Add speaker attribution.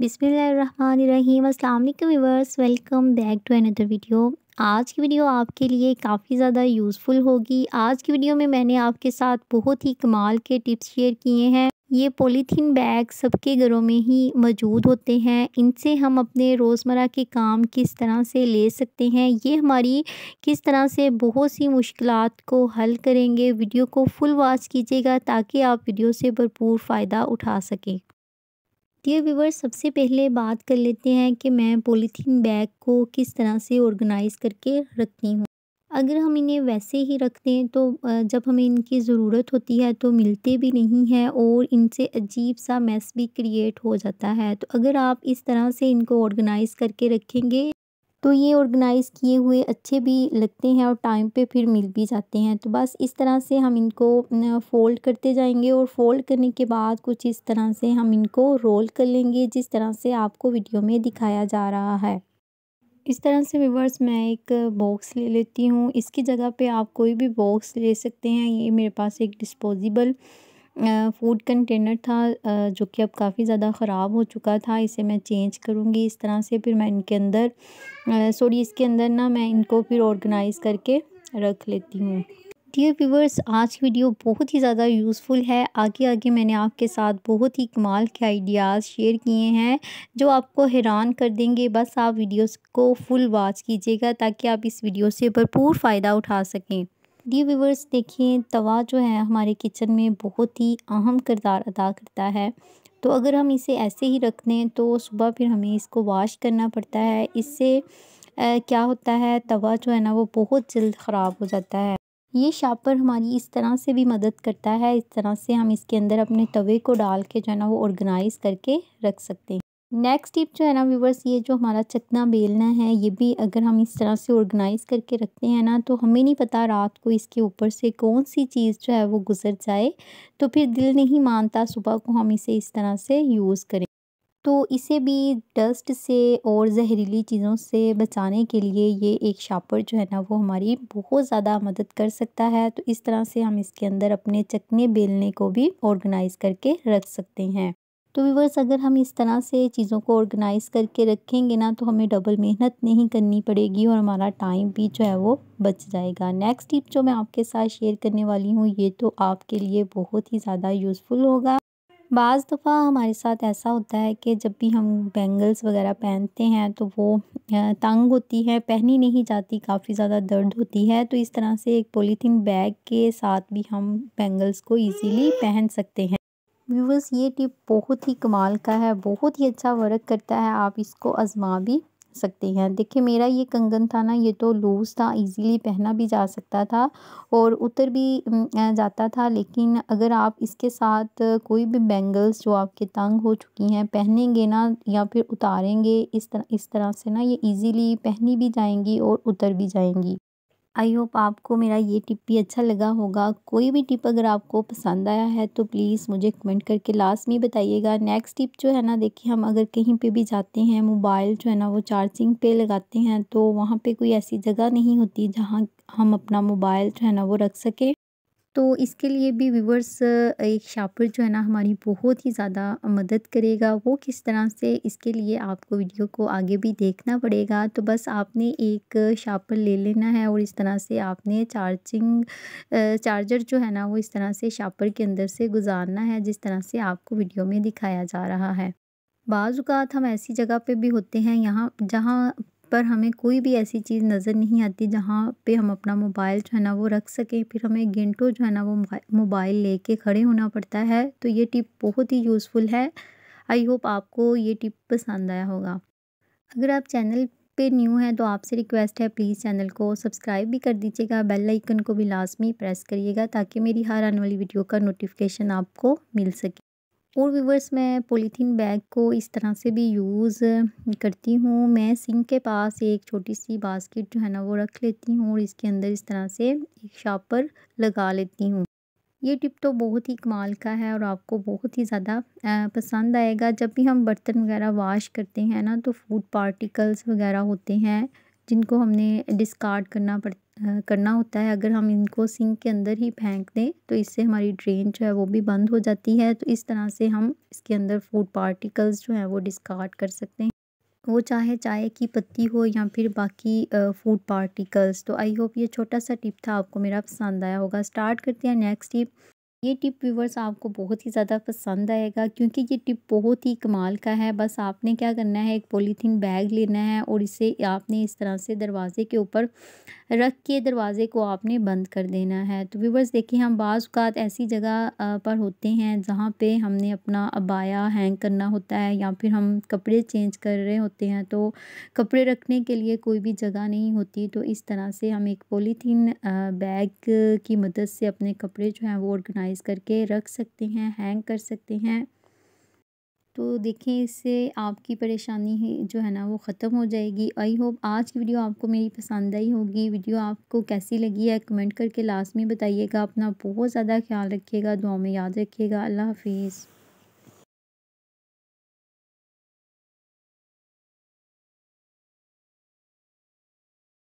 Speaker 1: बिसमीम viewers welcome back to another video आज की वीडियो आपके लिए काफ़ी ज़्यादा यूज़फुल होगी आज की वीडियो में मैंने आपके साथ बहुत ही कमाल के टिप्स शेयर किए हैं ये पॉलीथीन बैग सबके घरों में ही मौजूद होते हैं इनसे हम अपने रोज़मर्रा के काम किस तरह से ले सकते हैं ये हमारी किस तरह से बहुत सी मुश्किल को हल करेंगे वीडियो को फुल वॉच कीजिएगा ताकि आप वीडियो से भरपूर फ़ायदा उठा सकें डियर व्यूवर्स सबसे पहले बात कर लेते हैं कि मैं पॉलीथीन बैग को किस तरह से ऑर्गेनाइज़ करके रखती हूँ अगर हम इन्हें वैसे ही रखते हैं तो जब हमें इनकी ज़रूरत होती है तो मिलते भी नहीं हैं और इनसे अजीब सा मैस भी क्रिएट हो जाता है तो अगर आप इस तरह से इनको ऑर्गेनाइज़ करके रखेंगे तो ये ऑर्गेनाइज़ किए हुए अच्छे भी लगते हैं और टाइम पे फिर मिल भी जाते हैं तो बस इस तरह से हम इनको फ़ोल्ड करते जाएंगे और फ़ोल्ड करने के बाद कुछ इस तरह से हम इनको रोल कर लेंगे जिस तरह से आपको वीडियो में दिखाया जा रहा है इस तरह से विवर्स मैं एक बॉक्स ले लेती हूँ इसकी जगह पे आप कोई भी बॉक्स ले सकते हैं ये मेरे पास एक डिस्पोजिबल फ़ूड कंटेनर था जो कि अब काफ़ी ज़्यादा ख़राब हो चुका था इसे मैं चेंज करूँगी इस तरह से फिर मैं इनके अंदर सॉरी इसके अंदर ना मैं इनको फिर ऑर्गेनाइज़ करके रख लेती हूँ डियर व्यूवर्स आज की वीडियो बहुत ही ज़्यादा यूज़फुल है आगे आगे मैंने आपके साथ बहुत ही कमाल के आइडियाज़ शेयर किए हैं जो आपको हैरान कर देंगे बस आप वीडियोस को फुल वॉच कीजिएगा ताकि आप इस वीडियो से भरपूर फ़ायदा उठा सकें डी व्यूवर्स देखिए तवा जो है हमारे किचन में बहुत ही अहम करदार अदा करता है तो अगर हम इसे ऐसे ही रख दें तो सुबह फिर हमें इसको वॉश करना पड़ता है इससे आ, क्या होता है तवा जो है ना वो बहुत जल्द ख़राब हो जाता है ये शापर हमारी इस तरह से भी मदद करता है इस तरह से हम इसके अंदर अपने तवे को डाल के जो है ना वो ऑर्गेनाइज़ करके रख सकते हैं नेक्स्ट टिप जो है ना व्यूवर्स ये जो हमारा चकना बेलना है ये भी अगर हम इस तरह से ऑर्गेनाइज़ करके रखते हैं ना तो हमें नहीं पता रात को इसके ऊपर से कौन सी चीज़ जो है वो गुजर जाए तो फिर दिल नहीं मानता सुबह को हम इसे इस तरह से यूज़ करें तो इसे भी डस्ट से और जहरीली चीज़ों से बचाने के लिए ये एक शापर जो है ना वो हमारी बहुत ज़्यादा मदद कर सकता है तो इस तरह से हम इसके अंदर अपने चकने बेलने को भी ऑर्गेनाइज़ करके रख सकते हैं तो व्यूवर्स अगर हम इस तरह से चीज़ों को ऑर्गेनाइज़ करके रखेंगे ना तो हमें डबल मेहनत नहीं करनी पड़ेगी और हमारा टाइम भी जो है वो बच जाएगा नेक्स्ट टिप जो मैं आपके साथ शेयर करने वाली हूँ ये तो आपके लिए बहुत ही ज़्यादा यूज़फुल होगा बाज़ दफ़ा हमारे साथ ऐसा होता है कि जब भी हम बैंगल्स वगैरह पहनते हैं तो वो तंग होती है पहनी नहीं जाती काफ़ी ज़्यादा दर्द होती है तो इस तरह से एक पोलीथीन बैग के साथ भी हम बैंगल्स को इजीली पहन सकते हैं व्यूवर्स ये टिप बहुत ही कमाल का है बहुत ही अच्छा वर्क करता है आप इसको आजमा भी सकते हैं देखिए मेरा ये कंगन था ना ये तो लूज़ था इजीली पहना भी जा सकता था और उतर भी जाता था लेकिन अगर आप इसके साथ कोई भी बैंगल्स जो आपके तंग हो चुकी हैं पहनेंगे ना या फिर उतारेंगे इस तरह इस तरह से ना ये इजीली पहनी भी जाएंगी और उतर भी जाएंगी आई होप आपको मेरा ये टिप भी अच्छा लगा होगा कोई भी टिप अगर आपको पसंद आया है तो प्लीज़ मुझे कमेंट करके लास्ट में बताइएगा नेक्स्ट टिप जो है ना देखिए हम अगर कहीं पे भी जाते हैं मोबाइल जो है ना वो चार्जिंग पे लगाते हैं तो वहाँ पे कोई ऐसी जगह नहीं होती जहाँ हम अपना मोबाइल जो है ना वो रख सकें तो इसके लिए भी व्यूवर्स एक शापर जो है ना हमारी बहुत ही ज़्यादा मदद करेगा वो किस तरह से इसके लिए आपको वीडियो को आगे भी देखना पड़ेगा तो बस आपने एक शापर ले लेना है और इस तरह से आपने चार्जिंग चार्जर जो है ना वो इस तरह से शापर के अंदर से गुजारना है जिस तरह से आपको वीडियो में दिखाया जा रहा है बाज़ात हम ऐसी जगह पे भी होते हैं यहाँ जहाँ पर हमें कोई भी ऐसी चीज़ नज़र नहीं आती जहाँ पे हम अपना मोबाइल जो है ना वो रख सकें फिर हमें घंटों जो है ना वो मोबाइल लेके खड़े होना पड़ता है तो ये टिप बहुत ही यूज़फुल है आई होप आपको ये टिप पसंद आया होगा अगर आप चैनल पे न्यू हैं तो आपसे रिक्वेस्ट है प्लीज़ चैनल को सब्सक्राइब भी कर दीजिएगा बेल आइकन को भी लाजमी प्रेस करिएगा ताकि मेरी हर आने वाली वीडियो का नोटिफिकेशन आपको मिल सके और व्यूवर्स मैं पॉलीथीन बैग को इस तरह से भी यूज़ करती हूँ मैं सिंक के पास एक छोटी सी बास्केट जो है ना वो रख लेती हूँ और इसके अंदर इस तरह से एक शापर लगा लेती हूँ ये टिप तो बहुत ही कमाल का है और आपको बहुत ही ज़्यादा पसंद आएगा जब भी हम बर्तन वगैरह वाश करते हैं ना तो फूड पार्टिकल्स वगैरह होते हैं जिनको हमने डिस्कार्ड करना पड़ करना होता है अगर हम इनको सिंक के अंदर ही फेंक दें तो इससे हमारी ड्रेन जो है वो भी बंद हो जाती है तो इस तरह से हम इसके अंदर फूड पार्टिकल्स जो हैं वो डिस्कार्ड कर सकते हैं वो चाहे चाय की पत्ती हो या फिर बाकी फूड पार्टिकल्स तो आई होप ये छोटा सा टिप था आपको मेरा पसंद आया होगा स्टार्ट करते हैं नेक्स्ट टिप ये टिप व्यूवर्स आपको बहुत ही ज़्यादा पसंद आएगा क्योंकि ये टिप बहुत ही कमाल का है बस आपने क्या करना है एक पॉलीथीन बैग लेना है और इसे आपने इस तरह से दरवाज़े के ऊपर रख के दरवाज़े को आपने बंद कर देना है तो व्यूवर्स देखिए हम बाज़ात ऐसी जगह पर होते हैं जहाँ पे हमने अपना अबाया हैंग करना होता है या फिर हम कपड़े चेंज कर रहे होते हैं तो कपड़े रखने के लिए कोई भी जगह नहीं होती तो इस तरह से हम एक पॉलीथीन बैग की मदद से अपने कपड़े जो हैं वो ऑर्गेनाइज साइज़ करके रख सकते हैं हैंग कर सकते हैं तो देखें इससे आपकी परेशानी जो है ना वो ख़त्म हो जाएगी आई होप आज की वीडियो आपको मेरी पसंद आई होगी वीडियो आपको कैसी लगी है कमेंट करके लास्ट में बताइएगा अपना बहुत ज़्यादा ख्याल रखिएगा दुआ में याद रखिएगा अल्लाह हाफिज़